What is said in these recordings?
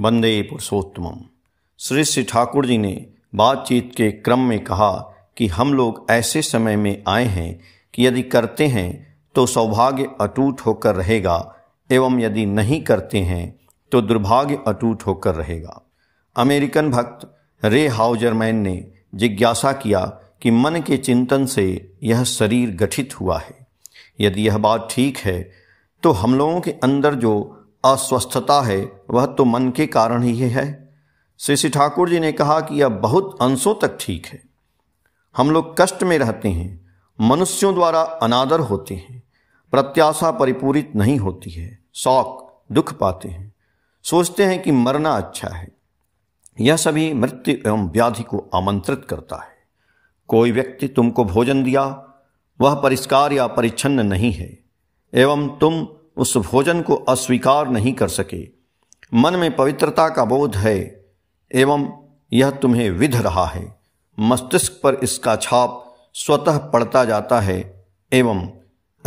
बंदे पुरुषोत्तम श्री श्री ठाकुर जी ने बातचीत के क्रम में कहा कि हम लोग ऐसे समय में आए हैं कि यदि करते हैं तो सौभाग्य अटूट होकर रहेगा एवं यदि नहीं करते हैं तो दुर्भाग्य अटूट होकर रहेगा अमेरिकन भक्त रे हाउजरमैन ने जिज्ञासा किया कि मन के चिंतन से यह शरीर गठित हुआ है यदि यह बात ठीक है तो हम लोगों के अंदर जो अस्वस्थता है वह तो मन के कारण ही है श्री श्री ठाकुर जी ने कहा कि यह बहुत अंशों तक ठीक है हम लोग कष्ट में रहते हैं मनुष्यों द्वारा अनादर होते हैं प्रत्याशा परिपूरित नहीं होती है शौक दुख पाते हैं सोचते हैं कि मरना अच्छा है यह सभी मृत्यु एवं व्याधि को आमंत्रित करता है कोई व्यक्ति तुमको भोजन दिया वह परिष्कार या परिच्छन्न नहीं है एवं तुम उस भोजन को अस्वीकार नहीं कर सके मन में पवित्रता का बोध है एवं यह तुम्हें विध रहा है मस्तिष्क पर इसका छाप स्वतः पड़ता जाता है एवं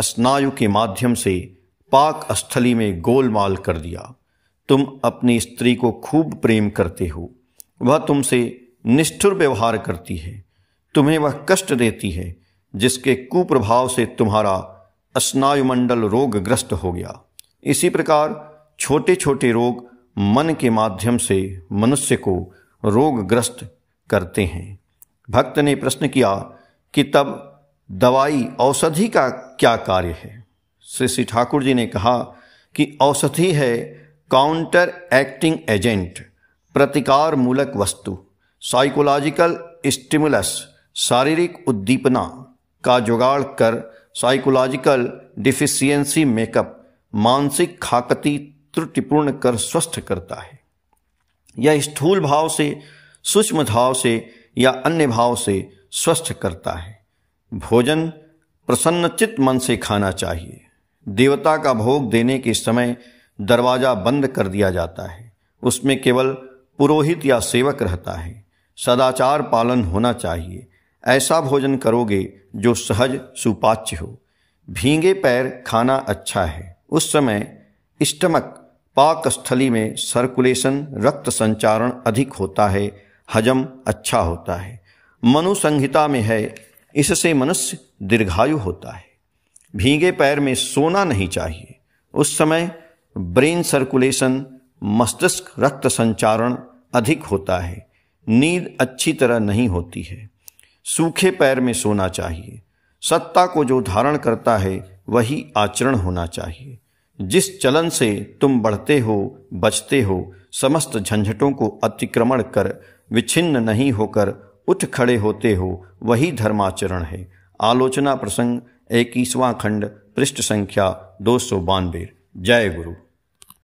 स्नायु के माध्यम से पाक स्थली में गोलमाल कर दिया तुम अपनी स्त्री को खूब प्रेम करते हो वह तुमसे निष्ठुर व्यवहार करती है तुम्हें वह कष्ट देती है जिसके कुप्रभाव से तुम्हारा स्नायुमंडल रोगग्रस्त हो गया इसी प्रकार छोटे छोटे रोग मन के माध्यम से मनुष्य को रोगग्रस्त करते हैं भक्त ने प्रश्न किया कि तब दवाई औषधि का क्या कार्य है श्री श्री ठाकुर जी ने कहा कि औषधि है काउंटर एक्टिंग एजेंट प्रतिकार मूलक वस्तु साइकोलॉजिकल स्टिमुलस शारीरिक उद्दीपना का जुगाड़ कर साइकोलॉजिकल डिफिशियंसी मेकअप मानसिक खाकती त्रुटिपूर्ण कर स्वस्थ करता है यह स्थूल भाव से सूक्ष्म भाव से या अन्य भाव से स्वस्थ करता है भोजन प्रसन्नचित मन से खाना चाहिए देवता का भोग देने के समय दरवाज़ा बंद कर दिया जाता है उसमें केवल पुरोहित या सेवक रहता है सदाचार पालन होना चाहिए ऐसा भोजन करोगे जो सहज सुपाच्य हो भींगे पैर खाना अच्छा है उस समय स्टमक पाकस्थली में सर्कुलेशन रक्त संचारण अधिक होता है हजम अच्छा होता है मनु संहिता में है इससे मनुष्य दीर्घायु होता है भींगे पैर में सोना नहीं चाहिए उस समय ब्रेन सर्कुलेशन मस्तिष्क रक्त संचारण अधिक होता है नींद अच्छी तरह नहीं होती है सूखे पैर में सोना चाहिए सत्ता को जो धारण करता है वही आचरण होना चाहिए जिस चलन से तुम बढ़ते हो बचते हो समस्त झंझटों को अतिक्रमण कर विच्छिन्न नहीं होकर उठ खड़े होते हो वही धर्माचरण है आलोचना प्रसंग इक्कीसवां खंड पृष्ठ संख्या दो सौ बानवे जय गुरु